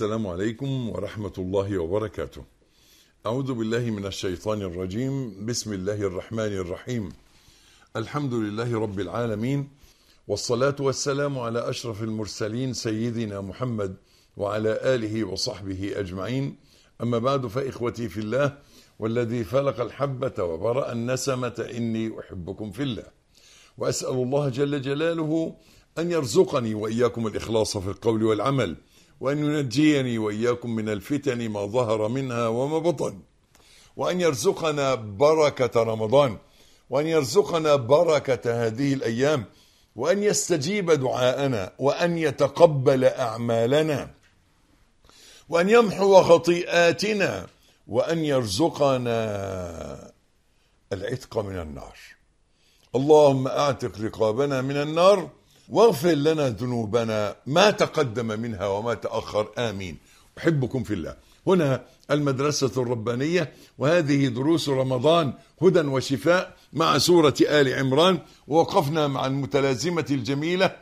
السلام عليكم ورحمة الله وبركاته. أعوذ بالله من الشيطان الرجيم، بسم الله الرحمن الرحيم. الحمد لله رب العالمين والصلاة والسلام على أشرف المرسلين سيدنا محمد وعلى آله وصحبه أجمعين. أما بعد فإخوتي في الله والذي فلق الحبة وبرأ النسمة إني أحبكم في الله. وأسأل الله جل جلاله أن يرزقني وإياكم الإخلاص في القول والعمل. وأن ينجيني وإياكم من الفتن ما ظهر منها وما بطن وأن يرزقنا بركة رمضان وأن يرزقنا بركة هذه الأيام وأن يستجيب دعاءنا وأن يتقبل أعمالنا وأن يمحو خطيئاتنا وأن يرزقنا العتق من النار اللهم أعتق رقابنا من النار واغفر لنا ذنوبنا ما تقدم منها وما تأخر آمين أحبكم في الله هنا المدرسة الربانية وهذه دروس رمضان هدى وشفاء مع سورة آل عمران ووقفنا مع المتلازمة الجميلة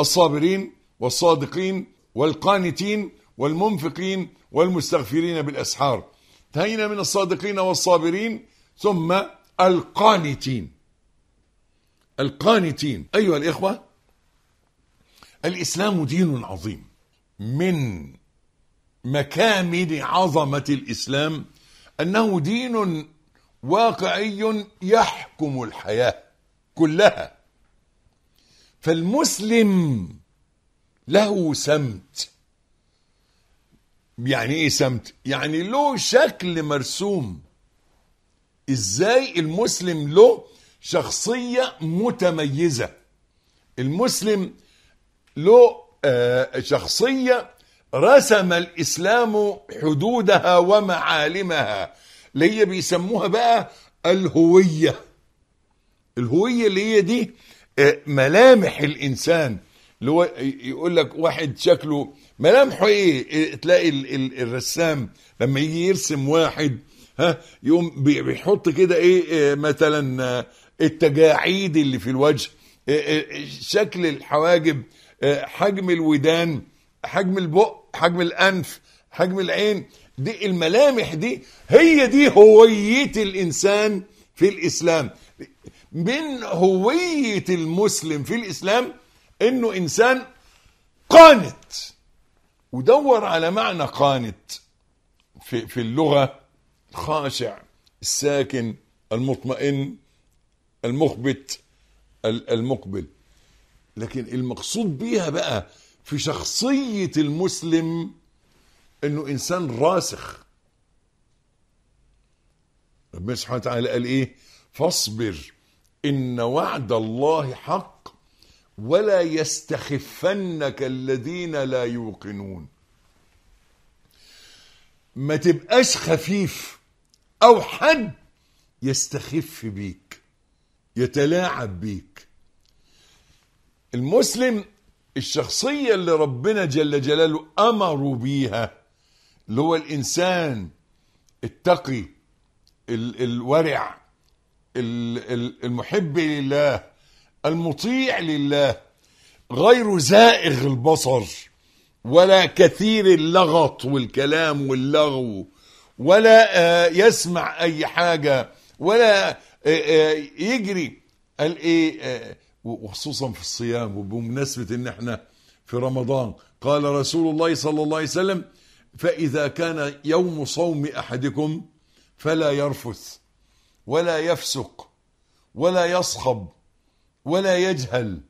الصابرين والصادقين والقانتين والمنفقين والمستغفرين بالأسحار انتهينا من الصادقين والصابرين ثم القانتين القانتين أيها الإخوة الإسلام دين عظيم من مكامن عظمة الإسلام أنه دين واقعي يحكم الحياة كلها فالمسلم له سمت يعني ايه سمت يعني له شكل مرسوم ازاي المسلم له شخصية متميزة المسلم له آه، شخصية رسم الإسلام حدودها ومعالمها اللي هي بيسموها بقى الهوية الهوية اللي هي دي آه، ملامح الإنسان اللي هو يقول لك واحد شكله ملامحه ايه, إيه، تلاقي الرسام لما يجي يرسم واحد ها يقوم بيحط كده ايه آه، مثلا التجاعيد اللي في الوجه آه، آه، شكل الحواجب آه، حجم الودان حجم البق حجم الأنف حجم العين دي الملامح دي هي دي هوية الإنسان في الإسلام من هوية المسلم في الإسلام إنه إنسان قانت ودور على معنى قانت في, في اللغة الخاشع الساكن المطمئن المخبت المقبل لكن المقصود بيها بقى في شخصية المسلم انه انسان راسخ ربنا سبحانه وتعالى قال ايه فاصبر ان وعد الله حق ولا يستخفنك الذين لا يوقنون ما تبقاش خفيف او حد يستخف بيك يتلاعب بيك المسلم الشخصية اللي ربنا جل جلاله أمروا بيها اللي هو الإنسان التقي الورع المحب لله المطيع لله غير زائغ البصر ولا كثير اللغط والكلام واللغو ولا آه، يسمع أي حاجة ولا إيه، إيه، يجري قال ايه, إيه، وخصوصا في الصيام وبمناسبه ان احنا في رمضان قال رسول الله صلى الله عليه وسلم فاذا كان يوم صوم احدكم فلا يرفث ولا يفسق ولا يصخب ولا يجهل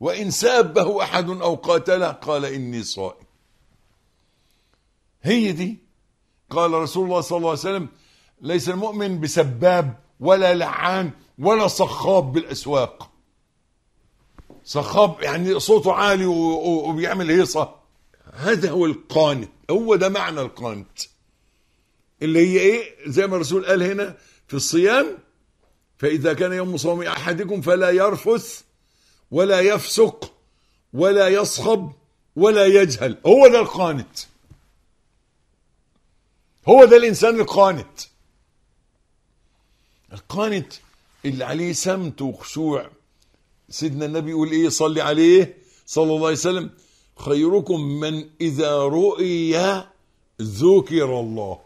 وان سابه احد او قاتله قال اني صائم هي دي قال رسول الله صلى الله عليه وسلم ليس المؤمن بسباب ولا لعان ولا صخاب بالاسواق صخاب يعني صوته عالي وبيعمل هيصه هذا هو القانت هو ده معنى القانت اللي هي ايه زي ما الرسول قال هنا في الصيام فاذا كان يوم صوم احدكم فلا يرفث ولا يفسق ولا يصخب ولا يجهل هو ده القانت هو ده الانسان القانت القانت اللي عليه سمت وخشوع سيدنا النبي يقول ايه صلي عليه صلى الله عليه وسلم خيركم من اذا رؤي ذكر الله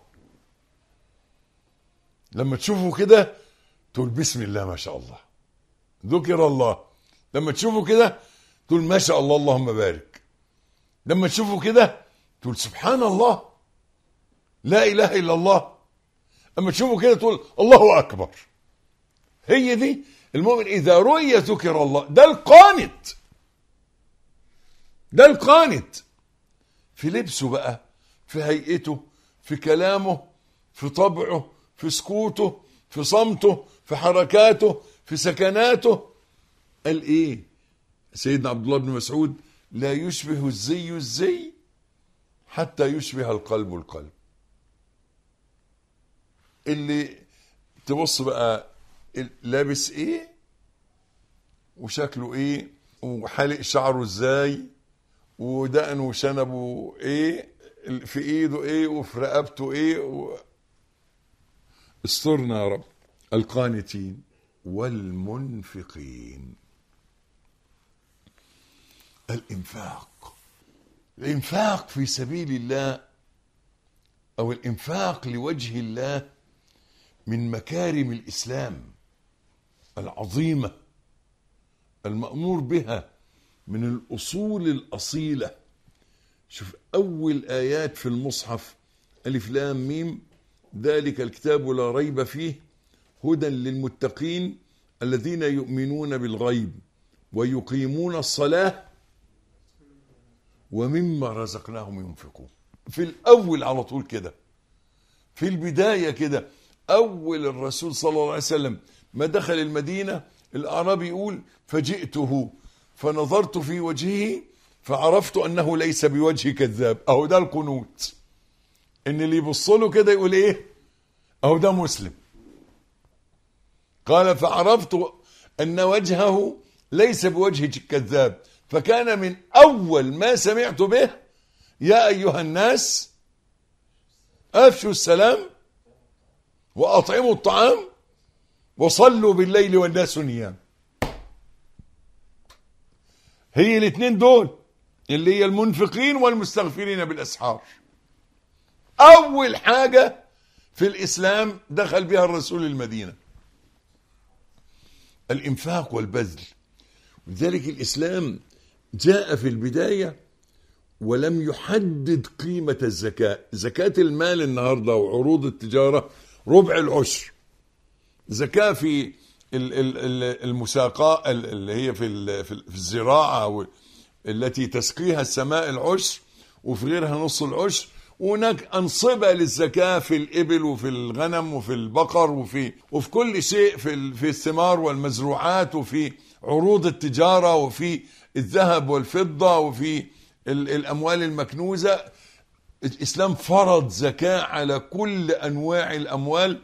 لما تشوفه كده تقول بسم الله ما شاء الله ذكر الله لما تشوفه كده تقول ما شاء الله اللهم بارك لما تشوفه كده تقول سبحان الله لا اله الا الله اما تشوفه كده تقول الله اكبر هي دي المؤمن اذا رؤي ذكر الله ده القانت ده القانت في لبسه بقى في هيئته في كلامه في طبعه في سكوته في صمته في حركاته في سكناته قال ايه سيدنا عبد الله بن مسعود لا يشبه الزي الزي حتى يشبه القلب القلب اللي تبص بقى لابس ايه وشكله ايه وحالق شعره ازاي ودقنه وشنبه ايه في ايده ايه وفي رقبته ايه و... استرنا يا رب القانتين والمنفقين الانفاق الانفاق في سبيل الله او الانفاق لوجه الله من مكارم الاسلام العظيمه المامور بها من الاصول الاصيله شوف اول ايات في المصحف الف لام ميم ذلك الكتاب لا ريب فيه هدى للمتقين الذين يؤمنون بالغيب ويقيمون الصلاه ومما رزقناهم ينفقون في الاول على طول كده في البدايه كده أول الرسول صلى الله عليه وسلم ما دخل المدينة الأعرابي يقول فجئته فنظرت في وجهه فعرفت أنه ليس بوجه كذاب أهو ده القنوت إن اللي يبص له كده يقول إيه أهو ده مسلم قال فعرفت أن وجهه ليس بوجه كذاب فكان من أول ما سمعت به يا أيها الناس أفشوا السلام وأطعموا الطعام وصلوا بالليل والناس نيام هي الاثنين دول اللي هي المنفقين والمستغفرين بالأسحار أول حاجة في الإسلام دخل بها الرسول المدينة الإنفاق والبذل لذلك الإسلام جاء في البداية ولم يحدد قيمة الزكاة زكاة المال النهاردة وعروض التجارة ربع العشر زكاة في المساقاء اللي هي في في الزراعة التي تسقيها السماء العشر وفي غيرها نص العشر وهناك أنصبة للزكاة في الإبل وفي الغنم وفي البقر وفي وفي كل شيء في في الثمار والمزروعات وفي عروض التجارة وفي الذهب والفضة وفي الأموال المكنوزة الإسلام فرض زكاة على كل أنواع الأموال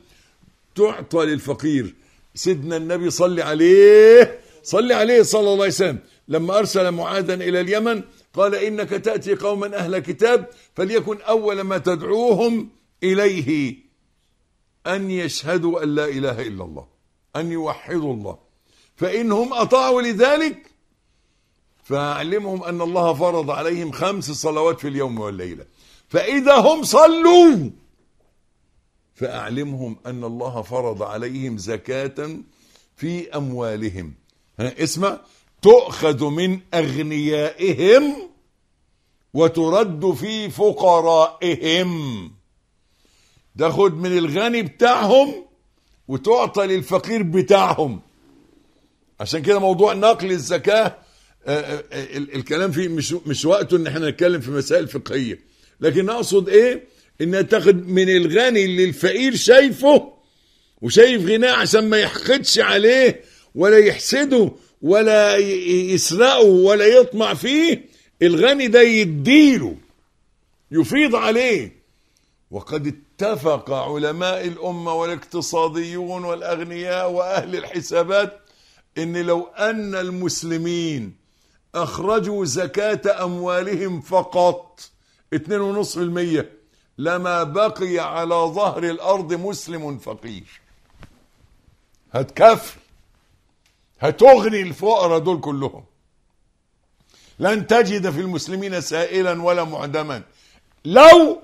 تعطى للفقير سيدنا النبي صلي عليه صلي عليه صلى الله عليه وسلم لما أرسل معاذا إلى اليمن قال إنك تأتي قوما أهل كتاب فليكن أول ما تدعوهم إليه أن يشهدوا أن لا إله إلا الله أن يوحدوا الله فإنهم أطاعوا لذلك فأعلمهم أن الله فرض عليهم خمس صلوات في اليوم والليلة فإذا هم صلوا فأعلمهم أن الله فرض عليهم زكاة في أموالهم اسمع تؤخذ من أغنيائهم وترد في فقرائهم تاخد من الغني بتاعهم وتعطى للفقير بتاعهم عشان كده موضوع نقل الزكاه آه، آه، آه، الكلام فيه مش مش وقته ان احنا نتكلم في مسائل فقهيه لكن اقصد ايه انها تاخد من الغني اللي الفقير شايفه وشايف غناه عشان ما يحقدش عليه ولا يحسده ولا يسرقه ولا يطمع فيه الغني ده يديله يفيض عليه وقد اتفق علماء الأمة والاقتصاديون والأغنياء وأهل الحسابات إن لو أن المسلمين أخرجوا زكاة أموالهم فقط 2.5% لما بقي على ظهر الأرض مسلم فقير هتكفي هتغني الفقراء دول كلهم لن تجد في المسلمين سائلا ولا معدما لو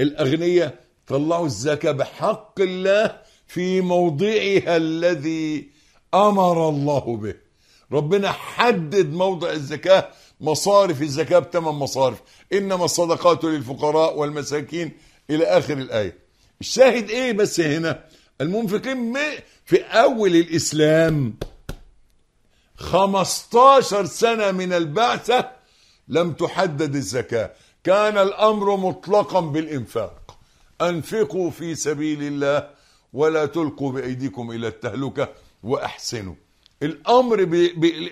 الأغنياء طلعوا الزكاة بحق الله في موضعها الذي أمر الله به ربنا حدد موضع الزكاة مصارف الزكاة بثمن مصارف إنما الصدقات للفقراء والمساكين إلى آخر الآية الشاهد إيه بس هنا المنفقين في أول الإسلام 15 سنة من البعثة لم تحدد الزكاة كان الأمر مطلقا بالإنفاق أنفقوا في سبيل الله ولا تلقوا بأيديكم إلى التهلكة وأحسنوا الامر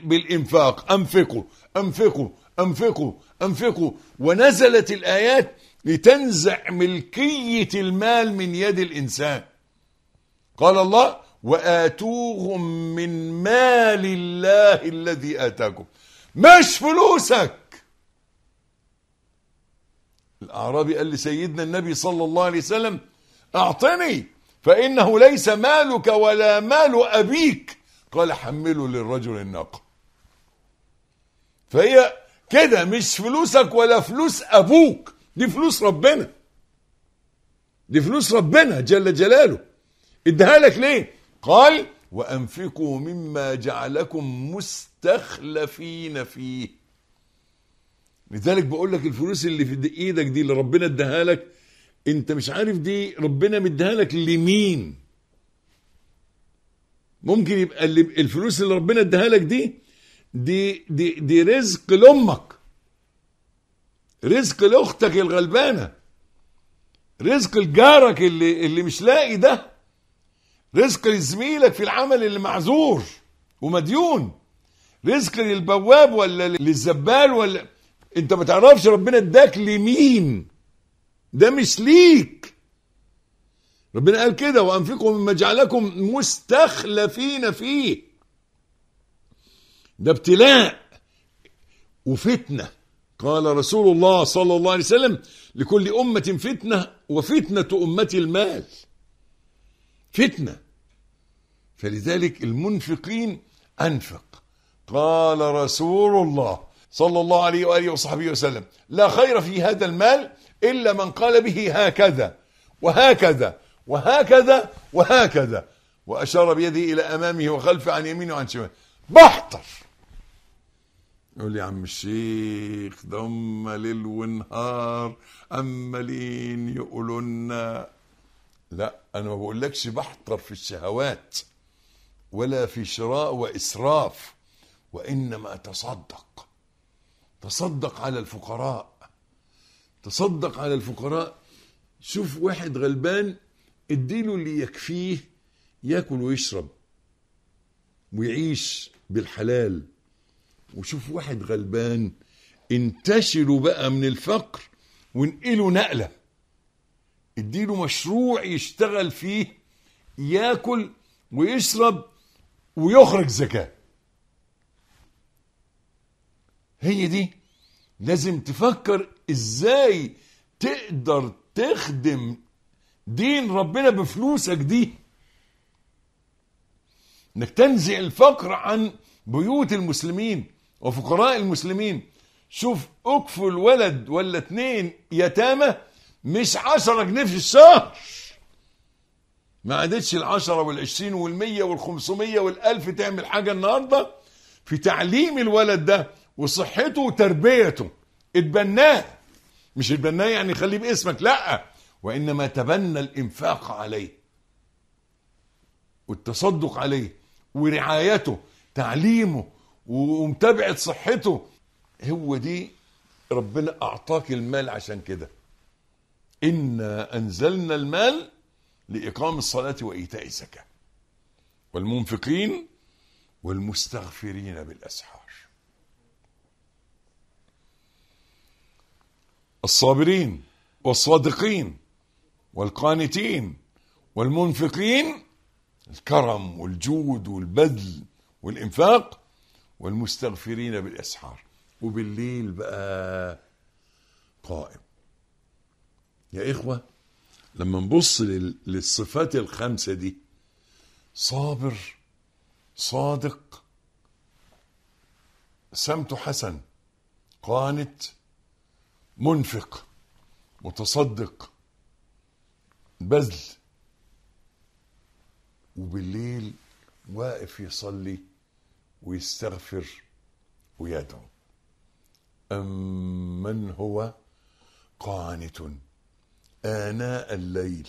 بالانفاق انفقوا انفقوا انفقوا انفقوا ونزلت الايات لتنزع ملكيه المال من يد الانسان قال الله واتوهم من مال الله الذي اتاكم مش فلوسك الاعرابي قال لسيدنا النبي صلى الله عليه وسلم اعطني فانه ليس مالك ولا مال ابيك قال حمله للرجل الناقة فهي كده مش فلوسك ولا فلوس أبوك دي فلوس ربنا دي فلوس ربنا جل جلاله ادها لك ليه قال وأنفقوا مما جعلكم مستخلفين فيه لذلك بقول لك الفلوس اللي في ايدك دي اللي ربنا اداها لك انت مش عارف دي ربنا مديها لك لمين ممكن يبقى اللي الفلوس اللي ربنا اداها لك دي دي دي دي رزق لامك رزق لاختك الغلبانه رزق لجارك اللي اللي مش لاقي ده رزق لزميلك في العمل اللي معذور ومديون رزق للبواب ولا للزبال ولا انت ما تعرفش ربنا اداك لمين ده مش ليك ربنا قال كده وأنفقوا مما جعلكم مستخلفين فيه ده ابتلاء وفتنة قال رسول الله صلى الله عليه وسلم لكل أمة فتنة وفتنة أمة المال فتنة فلذلك المنفقين أنفق قال رسول الله صلى الله عليه وآله وصحبه وسلم لا خير في هذا المال إلا من قال به هكذا وهكذا وهكذا وهكذا وأشار بيده إلى أمامه وخلفه عن يمينه وعن شماله بحتر يقول لي عم الشيخ ده ليل ونهار عمالين يقولوا لنا لا أنا ما بقولكش بحتر في الشهوات ولا في شراء وإسراف وإنما أتصدق تصدق على الفقراء تصدق على الفقراء شوف واحد غلبان اديله اللي يكفيه ياكل ويشرب ويعيش بالحلال وشوف واحد غلبان انتشلوا بقى من الفقر وانقلوا نقلة اديله مشروع يشتغل فيه ياكل ويشرب ويخرج زكاة هي دي لازم تفكر ازاي تقدر تخدم دين ربنا بفلوسك دي انك تنزع الفقر عن بيوت المسلمين وفقراء المسلمين شوف اكفل ولد ولا اتنين يتامى مش عشرة جنيه في الشهر ما عادتش العشرة والعشرين والمية والخمسمية والألف تعمل حاجة النهاردة في تعليم الولد ده وصحته وتربيته اتبناه مش اتبناه يعني خليه باسمك لأ وإنما تبنى الإنفاق عليه والتصدق عليه ورعايته تعليمه ومتابعة صحته هو دي ربنا أعطاك المال عشان كده إنا أنزلنا المال لإقام الصلاة وإيتاء الزكاة والمنفقين والمستغفرين بالأسحار الصابرين والصادقين والقانتين والمنفقين الكرم والجود والبذل والإنفاق والمستغفرين بالإسحار وبالليل بقى قائم يا إخوة لما نبص للصفات الخمسة دي صابر صادق سمت حسن قانت منفق متصدق بذل وبالليل واقف يصلي ويستغفر ويدعو أمن هو قانت آناء الليل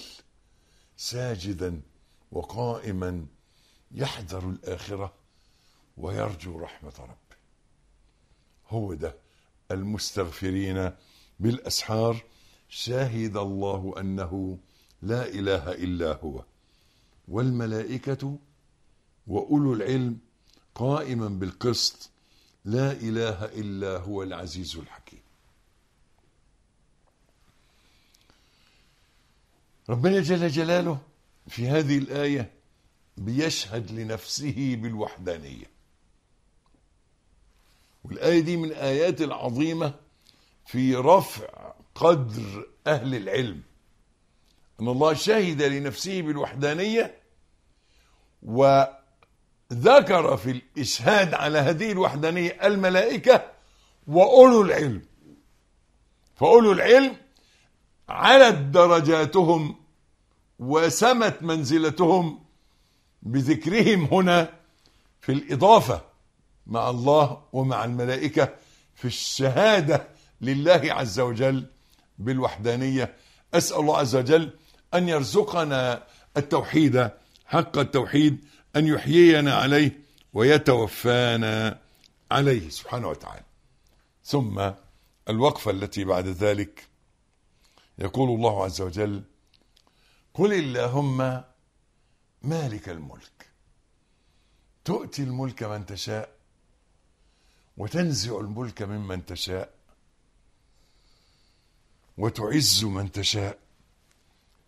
ساجدا وقائما يحذر الآخرة ويرجو رحمة ربه هو ده المستغفرين بالأسحار شهد الله أنه لا إله إلا هو والملائكة وأولو العلم قائما بالقسط لا إله إلا هو العزيز الحكيم ربنا جل جلاله في هذه الآية بيشهد لنفسه بالوحدانية والآية دي من آيات العظيمة في رفع قدر أهل العلم أن الله شهد لنفسه بالوحدانية وذكر في الإشهاد على هذه الوحدانية الملائكة وأولو العلم فأولو العلم علت درجاتهم وسمت منزلتهم بذكرهم هنا في الإضافة مع الله ومع الملائكة في الشهادة لله عز وجل بالوحدانية أسأل الله عز وجل أن يرزقنا التوحيد حق التوحيد أن يحيينا عليه ويتوفانا عليه سبحانه وتعالى ثم الوقفة التي بعد ذلك يقول الله عز وجل قل اللهم مالك الملك تؤتي الملك من تشاء وتنزع الملك ممن تشاء وتعز من تشاء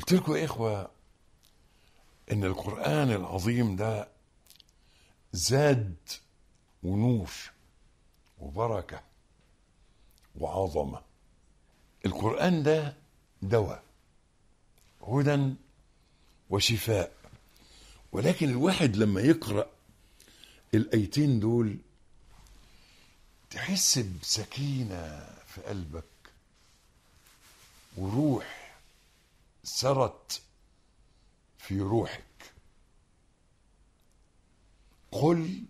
قلت لكم يا إخوة إن القرآن العظيم ده زاد ونور وبركة وعظمة القرآن ده دواء هدى وشفاء ولكن الواحد لما يقرأ الآيتين دول تحس بسكينة في قلبك وروح سرت في روحك قل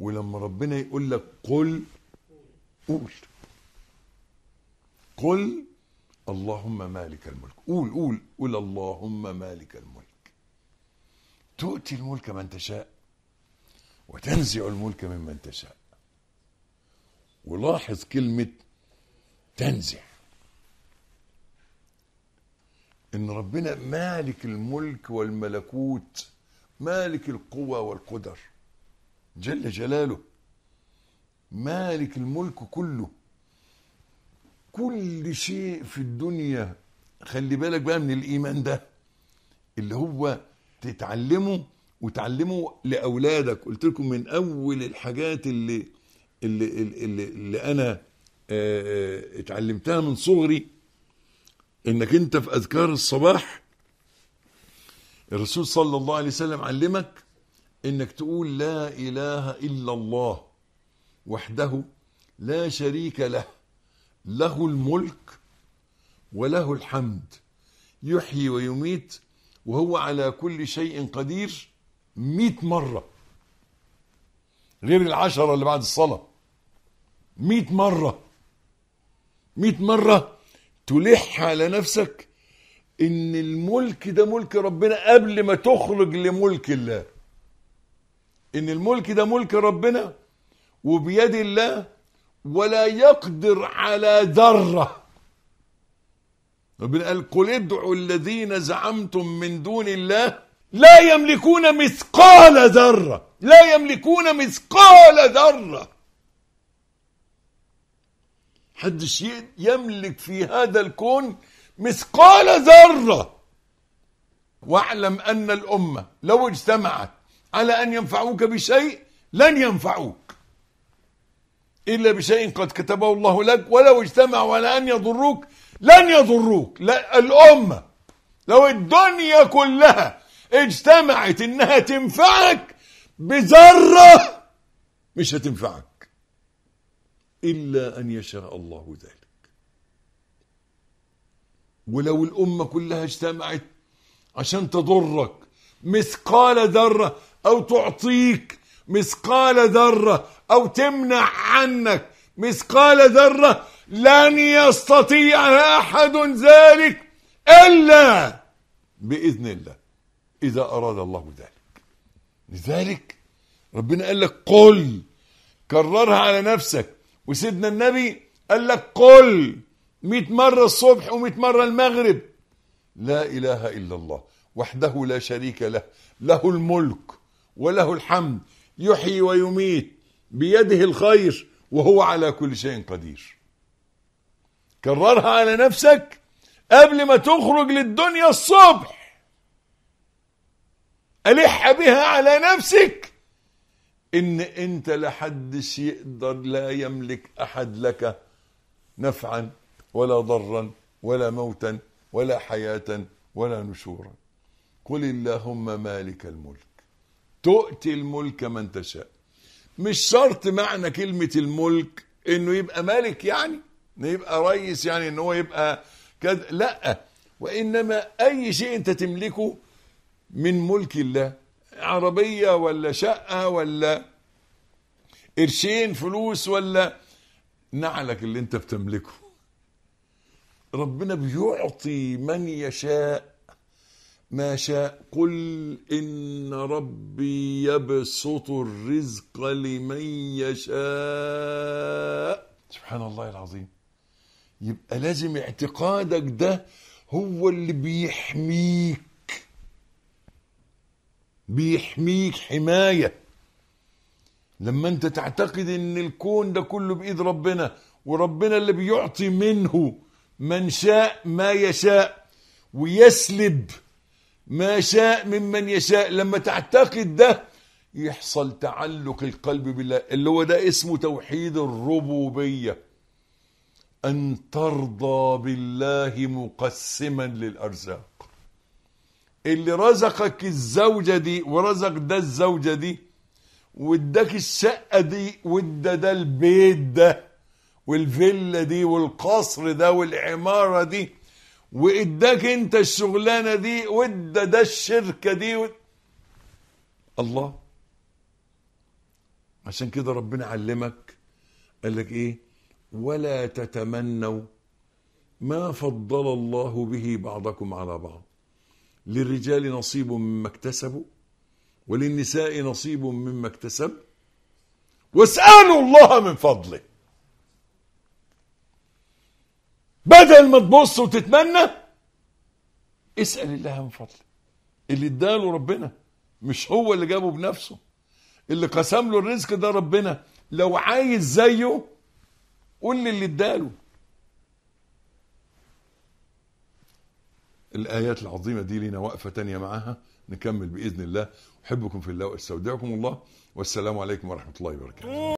ولما ربنا يقول لك قل قول قل اللهم مالك الملك قول قول قل اللهم مالك الملك تؤتي الملك من تشاء وتنزع الملك ممن تشاء ولاحظ كلمة تنزع ان ربنا مالك الملك والملكوت مالك القوة والقدر جل جلاله مالك الملك كله كل شيء في الدنيا خلي بالك بقى من الايمان ده اللي هو تتعلمه وتعلمه لاولادك قلت لكم من اول الحاجات اللي اللي اللي, اللي انا آه، آه، اتعلمتها من صغري انك انت في اذكار الصباح الرسول صلى الله عليه وسلم علمك انك تقول لا اله الا الله وحده لا شريك له له الملك وله الحمد يحيي ويميت وهو على كل شيء قدير مئة مرة غير العشرة اللي بعد الصلاة مئة مرة مئة مرة تلح على نفسك ان الملك ده ملك ربنا قبل ما تخرج لملك الله ان الملك ده ملك ربنا وبيد الله ولا يقدر على ذره ربنا قال قل ادعوا الذين زعمتم من دون الله لا يملكون مثقال ذره لا يملكون مثقال ذره حدش يملك في هذا الكون مثقال ذرة واعلم أن الأمة لو اجتمعت على أن ينفعوك بشيء لن ينفعوك إلا بشيء قد كتبه الله لك ولو اجتمعوا على أن يضروك لن يضروك لا الأمة لو الدنيا كلها اجتمعت انها تنفعك بذرة مش هتنفعك إلا أن يشاء الله ذلك ولو الأمة كلها اجتمعت عشان تضرك مثقال ذرة أو تعطيك مثقال ذرة أو تمنع عنك مثقال ذرة لن يستطيع أحد ذلك إلا بإذن الله إذا أراد الله ذلك لذلك ربنا قال لك قل كررها على نفسك وسيدنا النبي قال لك قل 100 مرة الصبح و100 مرة المغرب لا إله إلا الله وحده لا شريك له له الملك وله الحمد يحيي ويميت بيده الخير وهو على كل شيء قدير كررها على نفسك قبل ما تخرج للدنيا الصبح ألح بها على نفسك ان انت لحدش يقدر لا يملك احد لك نفعا ولا ضرا ولا موتا ولا حياه ولا نشورا قل اللهم مالك الملك تؤتي الملك من تشاء مش شرط معنى كلمه الملك انه يبقى مالك يعني انه يبقى رئيس يعني ان هو يبقى كذا لا وانما اي شيء انت تملكه من ملك الله عربية ولا شقة ولا قرشين فلوس ولا نعلك اللي انت بتملكه ربنا بيعطي من يشاء ما شاء قل ان ربي يبسط الرزق لمن يشاء سبحان الله العظيم يبقى لازم اعتقادك ده هو اللي بيحميك بيحميك حماية لما انت تعتقد ان الكون ده كله بايد ربنا وربنا اللي بيعطي منه من شاء ما يشاء ويسلب ما شاء ممن يشاء لما تعتقد ده يحصل تعلق القلب بالله اللي هو ده اسمه توحيد الربوبية أن ترضى بالله مقسما للأرزاق اللي رزقك الزوجة دي ورزق ده الزوجة دي واداك الشقة دي وادى ده البيت ده والفيلا دي والقصر ده والعمارة دي واداك انت الشغلانة دي وادى ده الشركة دي و... الله عشان كده ربنا علمك قال لك ايه ولا تتمنوا ما فضل الله به بعضكم على بعض للرجال نصيب مما اكتسبوا وللنساء نصيب مما اكتسب واسألوا الله من فضله بدل ما تبص وتتمنى اسأل الله من فضله اللي اداله ربنا مش هو اللي جابه بنفسه اللي قسم له الرزق ده ربنا لو عايز زيه قول للي اللي اداله الآيات العظيمة دي لنا وقفة تانية معاها نكمل بإذن الله أحبكم في الله وأستودعكم الله والسلام عليكم ورحمة الله وبركاته